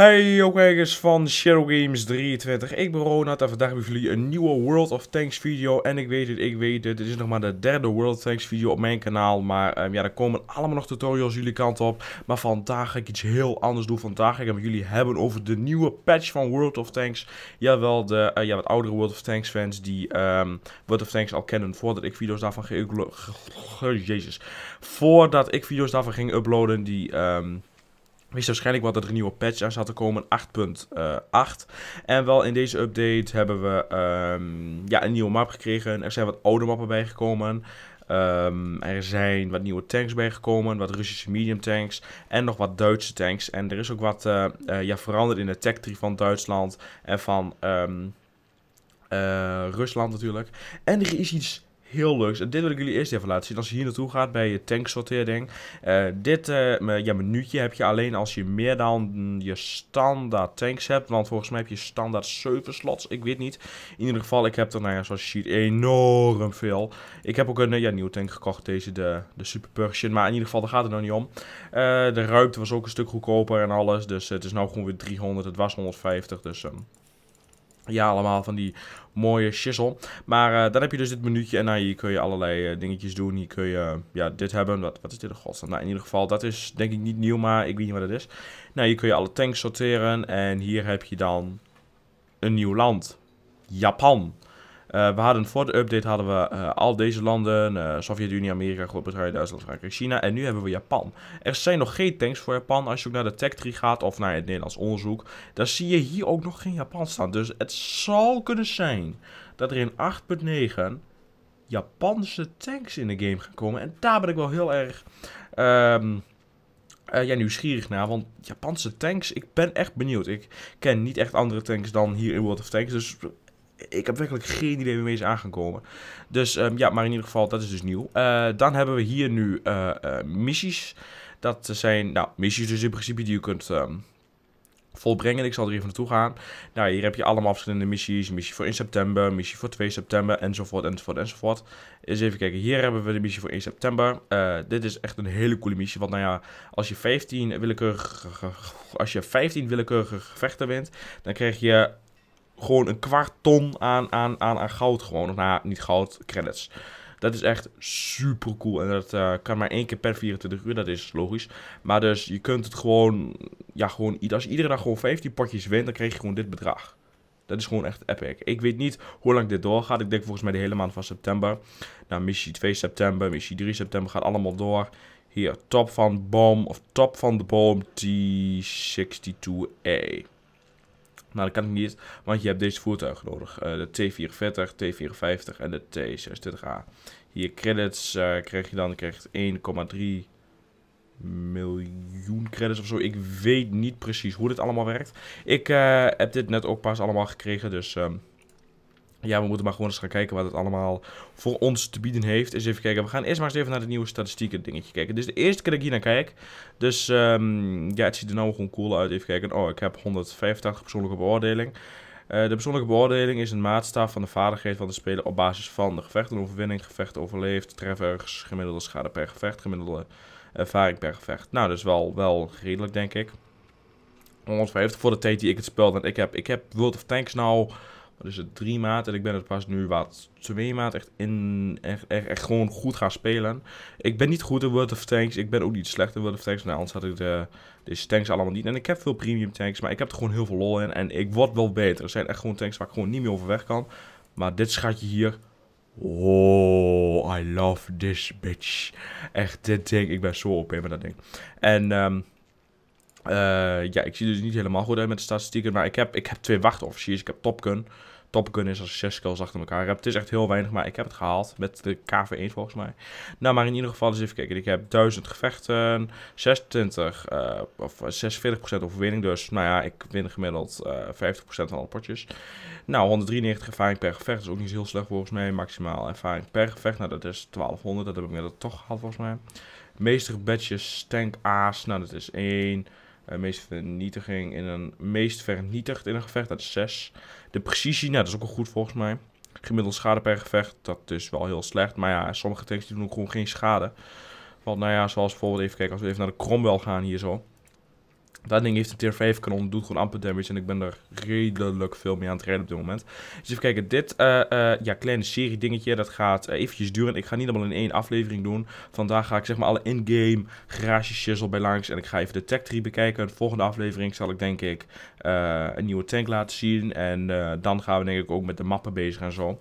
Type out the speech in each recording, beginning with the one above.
Hey ook kijkers van Shadow Games 23, ik ben Ronald en vandaag hebben jullie een nieuwe World of Tanks video. En ik weet het, ik weet het, dit is nog maar de derde World of Tanks video op mijn kanaal. Maar ehm, ja, er komen allemaal nog tutorials jullie kant op. Maar vandaag ga ik iets heel anders doen. Vandaag ga ik het met jullie hebben over de nieuwe patch van World of Tanks. Jawel, de eh, ja, wat oudere World of Tanks fans die ehm, World of Tanks al kennen voordat ik video's daarvan ging uploaden. Jezus. Voordat ik video's daarvan ging uploaden die... Ehm, wist waarschijnlijk wel dat er een nieuwe patch aan zat te komen, 8.8. Eh, en wel in deze update hebben we ehm, ja, een nieuwe map gekregen. Er zijn wat oude mappen bijgekomen. Um, er zijn wat nieuwe tanks bijgekomen, wat Russische medium tanks en nog wat Duitse tanks. En er is ook wat eh, eh, ja, veranderd in de tech tree van Duitsland en van ehm, Rusland natuurlijk. En er is iets heel leuks. En dit wil ik jullie eerst even laten zien. Als je hier naartoe gaat bij je tanksorteerding. Uh, dit uh, ja, menuutje heb je alleen als je meer dan je standaard tanks hebt. Want volgens mij heb je standaard 7 slots. Ik weet niet. In ieder geval, ik heb er, nou ja, zoals je ziet, enorm veel. Ik heb ook een eh, ja, nieuwe tank gekocht. Deze, de, de Super Persian. Maar in ieder geval, daar gaat het nou niet om. de ruimte was ook een stuk goedkoper en alles. Dus het is nou gewoon weer 300. Het was 150. Dus... Ehm, ja, allemaal van die mooie shizzle. Maar eh, dan heb je dus dit minuutje en hier kun je allerlei eh, dingetjes doen. Hier kun je eh, ja, dit hebben. Wat, wat is dit? Godsnaam. Nou, in ieder geval, dat is denk ik niet nieuw, maar ik weet niet wat het is. Nou, hier kun je alle tanks sorteren. En hier heb je dan een nieuw land. Japan. Eh, we hadden voor de update hadden we eh, al deze landen, eh, Sovjet-Unie, Amerika, Groot-Brittannië, Duitsland, Frankrijk, China en nu hebben we Japan. Er zijn nog geen tanks voor Japan. Als je ook naar de tech tree gaat of naar het Nederlands onderzoek, dan zie je hier ook nog geen Japan staan. Dus het zal kunnen zijn dat er in 8.9 Japanse tanks in de game gaan komen. En daar ben ik wel heel erg... Um, uh, ja, nieuwsgierig naar. Want Japanse tanks, ik ben echt benieuwd. Ik ken niet echt andere tanks dan hier in World of Tanks. Dus ik heb werkelijk geen idee wie mee is aangekomen. Dus ehm, ja, maar in ieder geval, dat is dus nieuw. Eh, dan hebben we hier nu eh, eh, missies. Dat zijn, nou, missies dus in principe die je kunt... Ehm, volbrengen. Ik zal er even naartoe gaan. Nou, hier heb je allemaal verschillende missies. Missie voor 1 september, missie voor 2 september, enzovoort, enzovoort, enzovoort. Eens even kijken. Hier hebben we de missie voor 1 september. dit is echt een hele coole missie. Want nou ja, als je 15 willekeurige, als je 15 willekeurige gevechten wint, dan krijg je gewoon een kwart ton aan, aan, aan, aan goud gewoon. Of nou, niet goud, credits. Dat is echt super cool. En dat eh, kan maar één keer per 24 uur. Dat is logisch. Maar dus je kunt het gewoon. Ja, gewoon. Als je iedere dag gewoon 15 potjes wint, dan krijg je gewoon dit bedrag. Dat is gewoon echt epic. Ik weet niet hoe lang dit doorgaat. Ik denk volgens mij de hele maand van september. Nou, missie 2 september, missie 3 september gaat allemaal door. Hier, top van boom of top van de boom T62A. Nou, dat kan ik niet want je hebt deze voertuigen nodig. Eh, de T44, T54 en de T26A. Hier credits eh, krijg je dan 1,3 miljoen credits of zo. Ik weet niet precies hoe dit allemaal werkt. Ik eh, heb dit net ook pas allemaal gekregen, dus... Ehm, ja, we moeten maar gewoon eens gaan kijken wat het allemaal voor ons te bieden heeft. Eens even kijken. We gaan eerst maar eens even naar de nieuwe statistieken dingetje kijken. Dit is de eerste keer dat ik hier naar kijk. Dus ehm, ja, het ziet er nou gewoon cool uit. Even kijken. Oh, ik heb 185 persoonlijke beoordeling. Eh, de persoonlijke beoordeling is een maatstaf van de vaardigheid van de speler op basis van de gevechten, overwinning, gevecht overleefd, treffers, gemiddelde schade per gevecht, gemiddelde ervaring per gevecht. Nou, dat is wel, wel redelijk, denk ik. 150 voor de tijd die ik het spel. ik heb, ik heb World of Tanks nou wat is het? Drie maanden. En ik ben het pas nu wat twee maanden echt, in, echt, echt, echt, gewoon goed gaan spelen. Ik ben niet goed in World of Tanks. Ik ben ook niet slecht in World of Tanks. Nou, anders had ik de, deze tanks allemaal niet. En ik heb veel premium tanks. Maar ik heb er gewoon heel veel lol in. En ik word wel beter. Er zijn echt gewoon tanks waar ik gewoon niet meer over weg kan. Maar dit schatje hier. Oh, I love this bitch. Echt, dit ding. Ik ben zo op met dat ding. En... Ehm, eh, ja, ik zie dus niet helemaal goed uit met de statistieken. Maar ik heb, ik heb twee wachtofficiers. Ik heb top Topkun. Top Gun is als je zes skills achter elkaar hebt. Het is echt heel weinig, maar ik heb het gehaald met de KV1 volgens mij. Nou, maar in ieder geval eens dus even kijken. Ik heb 1000 gevechten, 26 uh, eh, of 46% eh, overwinning. Dus nou ja, ik win gemiddeld uh, eh, 50% van alle potjes. Nou, 193 ervaring per gevecht is ook niet heel slecht volgens mij. Maximaal ervaring per gevecht, nou dat is 1200. Dat heb ik net toch gehad volgens mij. Meestige badges, tank aas, nou dat is 1. meest vernietiging in een meest vernietigd in een gevecht, dat is 6. De precisie, nou, dat is ook al goed volgens mij. Gemiddeld schade per gevecht, dat is wel heel slecht. Maar ja, sommige tanks die doen ook gewoon geen schade. Want nou ja, zoals bijvoorbeeld even kijken, als we even naar de Cromwell gaan hier zo. Dat ding heeft een tier 5 kanon, doet gewoon amper damage en ik ben er redelijk veel mee aan het rijden op dit moment. Dus even kijken, dit eh, eh, ja, kleine serie dingetje, dat gaat eh, eventjes duren. Ik ga niet allemaal in één aflevering doen. Vandaag ga ik zeg maar alle in-game garage shizzle bij langs en ik ga even de tech tree bekijken. de volgende aflevering zal ik denk ik een nieuwe tank laten zien en dan gaan we denk ik ook met de mappen bezig en zo.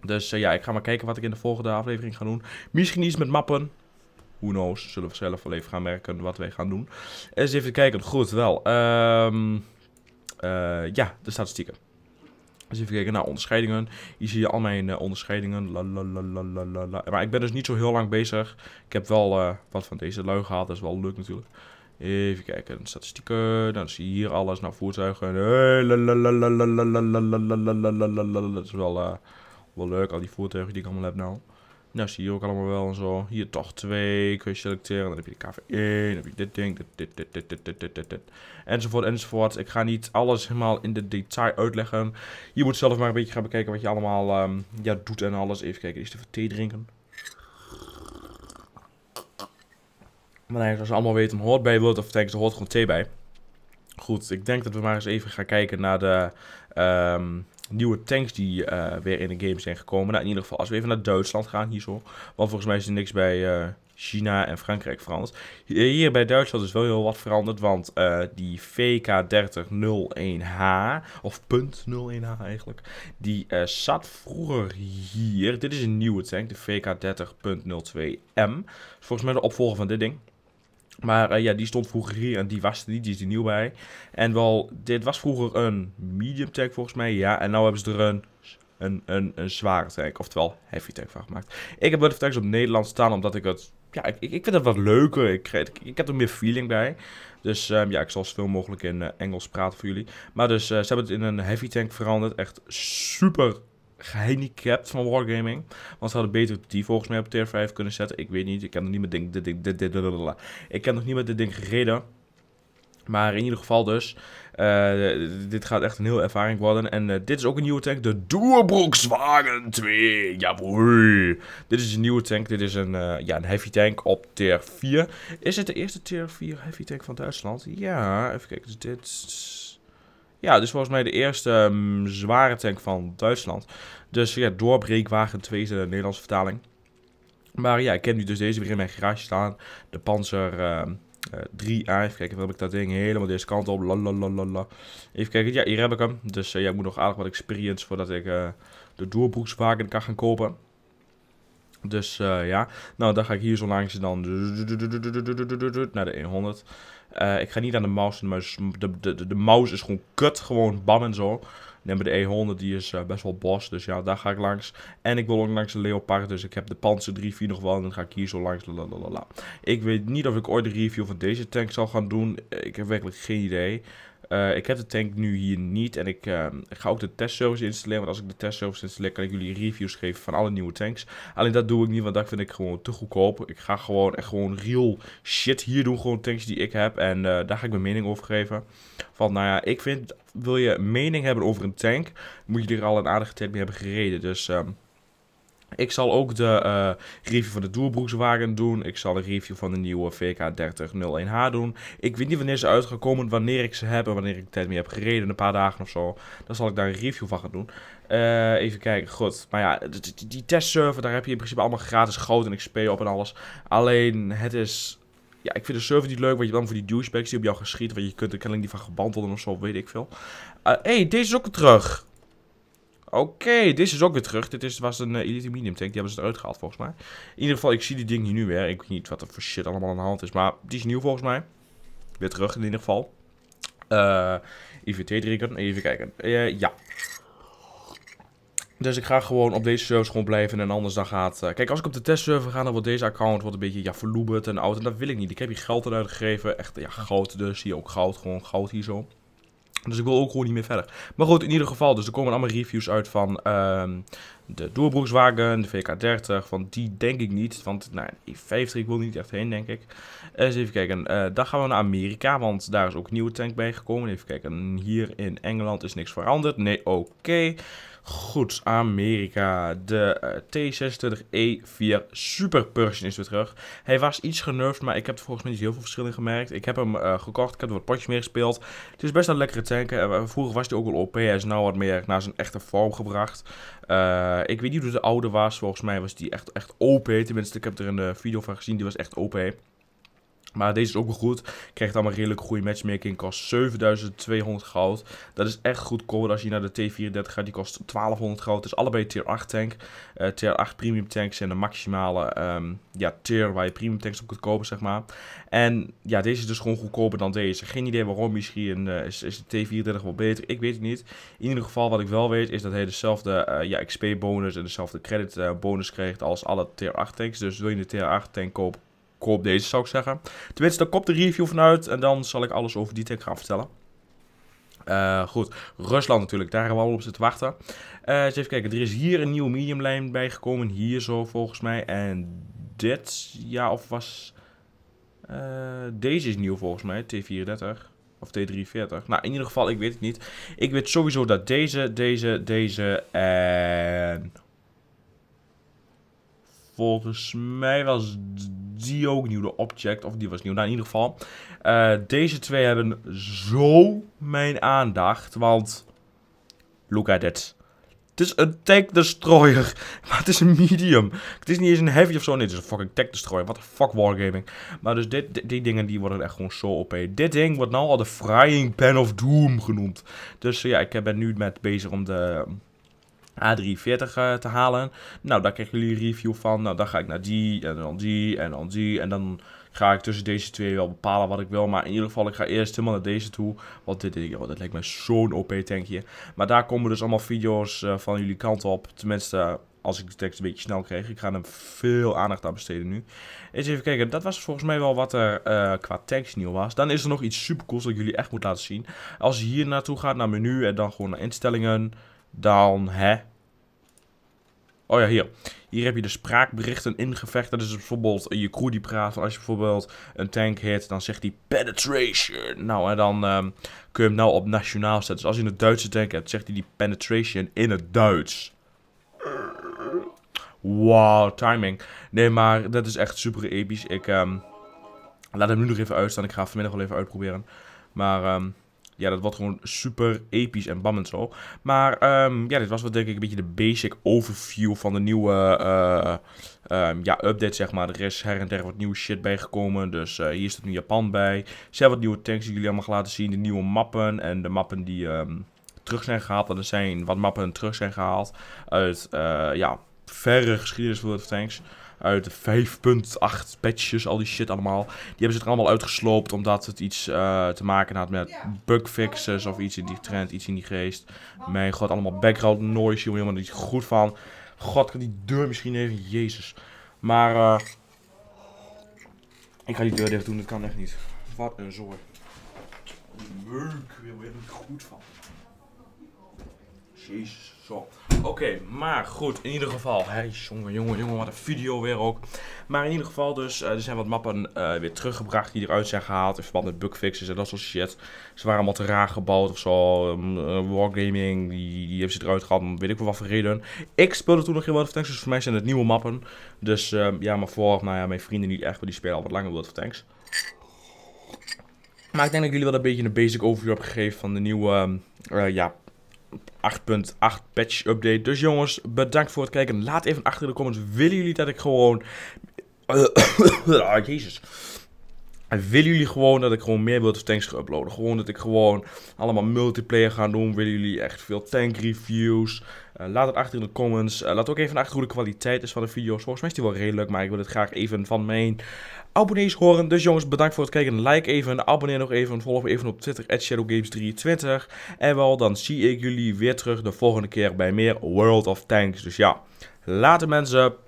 Dus ja, ik ga maar kijken wat ik in de volgende aflevering ga doen. Misschien iets met mappen, who knows, zullen we zelf wel even gaan merken wat wij gaan doen. Eens even kijken, goed wel. ja, de statistieken. Eens even kijken naar onderscheidingen. Hier zie je al mijn onderscheidingen. Maar ik ben dus niet zo heel lang bezig. Ik heb wel wat van deze lui gehad. Dat is wel leuk natuurlijk. Even kijken. Statistieken. Dan zie je hier alles. Nou, voertuigen. Dat is wel, wel leuk. Al die voertuigen die ik allemaal heb nou. Nou, zie je ook allemaal wel en zo. Hier toch twee. Kun je selecteren. Dan heb je de KV1. Dan heb je dit ding. Dit, dit, dit, dit, dit, dit, dit, dit. Enzovoort, enzovoort. Ik ga niet alles helemaal in de detail uitleggen. Je moet zelf maar een beetje gaan bekijken wat je allemaal ehm, ja, doet en alles. Even kijken. Eerst even thee drinken. Maar nee, zoals je allemaal weten, hoort bij World of Tanks, er hoort gewoon thee bij. Goed, ik denk dat we maar eens even gaan kijken naar de um, nieuwe tanks die eh, weer in de game zijn gekomen. Nou, in ieder geval, als we even naar Duitsland gaan hier zo. Want volgens mij is er niks bij eh, China en Frankrijk veranderd. Hier bij Duitsland is wel heel wat veranderd. Want eh, die VK3001H, of .01H eigenlijk, die zat vroeger hier. Dit is een nieuwe tank, de VK30.02M. Volgens mij de opvolger van dit ding. Maar eh, ja, die stond vroeger hier en die was er niet, die is er nieuw bij. En wel, dit was vroeger een medium tank volgens mij, ja. En nu hebben ze er een, een, een, een zware tank, oftewel heavy tank van gemaakt. Ik heb Butterfly tanks op Nederland staan, omdat ik het... Ja, ik, ik vind het wat leuker. Ik, ik, ik heb er meer feeling bij. Dus ehm, ja, ik zal zoveel mogelijk in eh, Engels praten voor jullie. Maar dus, eh, ze hebben het in een heavy tank veranderd. Echt super gehandicapt van Wargaming. Want ze hadden beter die volgens mij op tier 5 kunnen zetten. Ik weet niet, ik heb nog niet met ding, dit, dit, dit, dit, Ik heb nog niet met dit ding gereden. Maar in ieder geval dus, eh, dit gaat echt een heel ervaring worden. En eh, dit is ook een nieuwe tank, de Doerbroekswagen 2. Jawohl. Dit is een nieuwe tank, dit is een, eh, ja, een heavy tank op tier 4. Is het de eerste tier 4 heavy tank van Duitsland? Ja, even kijken, dus dit... Ja, dus volgens mij de eerste ehm, zware tank van Duitsland. Dus ja, doorbreekwagen 2 is de Nederlandse vertaling. Maar ja, ik ken nu dus deze weer in mijn garage staan. De Panzer uh, uh, 3A. Even kijken, heb ik dat ding helemaal deze kant op. Lalalala. Even kijken, ja, hier heb ik hem. Dus uh, ja, ik moet nog aardig wat experience voordat ik eh, de doorbroekswagen kan gaan kopen. Dus eh, ja, nou dan ga ik hier zo langs dan naar de 100. Eh, ik ga niet aan de mouse, maar de, de, de, mouse is gewoon kut, gewoon bam en zo. Neem de E100, die is eh, best wel bos, dus ja, daar ga ik langs. En ik wil ook langs de Leopard, dus ik heb de Panzer 3 nog wel en dan ga ik hier zo langs. Lalalala. Ik weet niet of ik ooit de review van deze tank zal gaan doen. Eh, ik heb werkelijk geen idee. Eh, ik heb de tank nu hier niet en ik, ehm, ik ga ook de testservice installeren. Want als ik de testservice installeer, kan ik jullie reviews geven van alle nieuwe tanks. Alleen dat doe ik niet, want dat vind ik gewoon te goedkoop. Ik ga gewoon echt gewoon real shit hier doen. Gewoon tanks die ik heb en eh, daar ga ik mijn mening over geven. Want nou ja, ik vind, wil je mening hebben over een tank, moet je er al een aardige tijd mee hebben gereden. Dus... Ehm, ik zal ook de eh, review van de Dualbroekswagen doen. Ik zal een review van de nieuwe VK3001H doen. Ik weet niet wanneer ze uit gaan komen, wanneer ik ze heb en wanneer ik tijd mee heb gereden, een paar dagen of zo. Dan zal ik daar een review van gaan doen. Eh, even kijken, goed. Maar ja, die, testserver, daar heb je in principe allemaal gratis goud en XP op en alles. Alleen, het is ja, ik vind de server niet leuk, want je bent voor die douchebags die op jou geschieten. Want je kunt er kennelijk niet van geband worden of zo, weet ik veel. Hé, eh, hey, deze is ook terug. Oké, dit is ook weer terug. Dit was een uh, eh, Elite Medium tank. Die hebben ze eruit gehaald volgens mij. In ieder geval, ik zie die ding hier nu weer. Ik weet niet wat er voor shit allemaal aan de hand is. Maar die is nieuw volgens mij. Weer terug in ieder geval. Uh, eh, IVT drinken. Even kijken. Uh, ja. Dus ik ga gewoon op deze server gewoon blijven en anders dan gaat... kijk, als ik op de testserver ga, dan wordt deze account wordt een beetje ja, verloopt en oud. En dat wil ik niet. Ik heb hier geld aan uitgegeven. Echt, ja, goud dus. Zie je ook goud. Gewoon goud hier zo. Dus ik wil ook gewoon niet meer verder. Maar goed, in ieder geval, dus er komen allemaal reviews uit van ehm, de Doorbroekswagen, de VK30. Van die denk ik niet, want nou, E50, ik wil niet echt heen, denk ik. Eh, eens even kijken, eh, dan gaan we naar Amerika, want daar is ook een nieuwe tank bij gekomen. Even kijken, hier in Engeland is niks veranderd. Nee, oké. Goed, Amerika. De eh, T26E4 e Super is weer terug. Hij was iets genervd, maar ik heb er volgens mij niet heel veel verschillen gemerkt. Ik heb hem eh, gekocht, ik heb er wat potjes mee gespeeld. Het is best een lekkere tank. Uh, eh, vroeger was hij ook wel OP, hij is nu wat meer naar zijn echte vorm gebracht. ik weet niet hoe de oude was, volgens mij was die echt, echt OP. Tenminste, ik heb er in de video van gezien, die was echt OP. Maar deze is ook wel goed. Krijgt allemaal redelijk goede matchmaking. Kost 7200 goud. Dat is echt goedkoper als je naar de T34 gaat. Die kost 1200 goud. Het is allebei tier 8 tank. Uh, tier 8 premium tanks zijn de maximale ehm, ja, tier waar je premium tanks op kunt kopen, zeg maar. En ja, deze is dus gewoon goedkoper dan deze. Geen idee waarom. Misschien uh, is, is, de T34 wel beter. Ik weet het niet. In ieder geval wat ik wel weet is dat hij dezelfde eh, ja, XP bonus en dezelfde credit bonus krijgt als alle tier 8 tanks. Dus wil je de tier 8 tank kopen, koop deze, zou ik zeggen. Tenminste, daar komt de review vanuit en dan zal ik alles over die tank gaan vertellen. Eh, goed, Rusland natuurlijk, daar hebben we al op zitten wachten. Uh, even kijken, er is hier een nieuwe medium lijn bijgekomen, hier zo volgens mij. En dit, ja, of was... Eh, deze is nieuw volgens mij, T34. Of t 340 Nou, in ieder geval, ik weet het niet. Ik weet sowieso dat deze, deze, deze en... Volgens mij was die ook nieuw, de Object, of die was nieuw. Nou, in ieder geval, eh, deze twee hebben zo mijn aandacht, want look at it. Het is een tech destroyer. Maar het is een medium. Het is niet eens een heavy of zo. Nee, het is een fucking tech destroyer. What the fuck wargaming. Maar dus dit, die dingen die worden echt gewoon zo OP. Dit ding wordt nou al de frying pan of doom genoemd. Dus ja, ik ben nu met bezig om de A340 eh, te halen. Nou, daar krijgen jullie een review van. Nou, dan ga ik naar die en dan die en dan die. En dan ga ik tussen deze twee wel bepalen wat ik wil. Maar in ieder geval, ik ga eerst helemaal naar deze toe. Want dit, dit oh, dat lijkt mij zo'n OP-tankje. Maar daar komen dus allemaal video's eh, van jullie kant op. Tenminste, als ik de tekst een beetje snel kreeg. Ik ga er veel aandacht aan besteden nu. Eens even kijken. Dat was volgens mij wel wat er eh, qua tekst nieuw was. Dan is er nog iets cools dat ik jullie echt moet laten zien. Als je hier naartoe gaat, naar menu en dan gewoon naar instellingen... Dan, hè? Oh ja, hier. Hier heb je de spraakberichten Dat is bijvoorbeeld je crew die praat. Als je bijvoorbeeld een tank hit, dan zegt hij penetration. Nou, en dan ehm, kun je hem nou op nationaal zetten. Dus als je een Duitse tank hebt, zegt hij die penetration in het Duits. Wow, timing. Nee, maar dat is echt super episch. Ik um, laat hem nu nog even uitstaan. Ik ga vanmiddag wel even uitproberen. Maar... Um, ja, dat wordt gewoon super episch en bam en zo. Maar ehm, ja, dit was wel denk ik een beetje de basic overview van de nieuwe eh, eh, ehm, ja, update, zeg maar. Er is her en der wat nieuwe shit bijgekomen. Dus uh, hier staat nu Japan bij. Zijn wat nieuwe tanks die jullie allemaal laten zien. De nieuwe mappen en de mappen die ehm, terug zijn gehaald. er zijn wat mappen terug zijn gehaald uit, ja, verre geschiedenis van de tanks. Uit 5.8 patches, al die shit allemaal. Die hebben ze er allemaal uitgesloopt omdat het iets eh, te maken had met bugfixes of iets in die trend, iets in die geest. Mijn god, allemaal background noise, hier helemaal niet goed van. God, kan die deur misschien even, jezus. Maar uh, ik ga die deur dicht doen, dat kan echt niet. Wat een zooi. Leuk, we helemaal niet goed van. Jezus. Zo. Oké, maar goed. In ieder geval. Hé, jongen, jongen, jongen. Wat een video weer ook. Maar in ieder geval dus. Eh, er zijn wat mappen eh, weer teruggebracht die eruit zijn gehaald. In verband met bugfixes en dat soort shit. Ze waren allemaal te raar gebouwd of zo. Um, uh, wargaming. Die, hebben ze eruit gehaald. Weet ik wel wat voor reden. Ik speelde toen nog geen World of Tanks. Dus voor mij zijn het nieuwe mappen. Dus ehm, ja, maar voor nou ja, mijn vrienden niet echt. wel, die spelen al wat langer World of Tanks. Maar ik denk dat jullie wel een beetje een basic overview heb gegeven van de nieuwe ehm, ja, 8.8 patch update. Dus jongens, bedankt voor het kijken. Laat even achter in de comments. Willen jullie dat ik gewoon... Oh, jezus. En willen jullie gewoon dat ik gewoon meer World of Tanks ga uploaden? Gewoon dat ik gewoon allemaal multiplayer ga doen? Willen jullie echt veel tank reviews? Eh, laat het achter in de comments. Eh, laat ook even achter hoe de kwaliteit is van de video's. Volgens mij is die wel redelijk, maar ik wil het graag even van mijn abonnees horen. Dus jongens, bedankt voor het kijken. Like even, abonneer nog even, volg even op Twitter, at shadowgames 23 En wel, dan zie ik jullie weer terug de volgende keer bij meer World of Tanks. Dus ja, later mensen.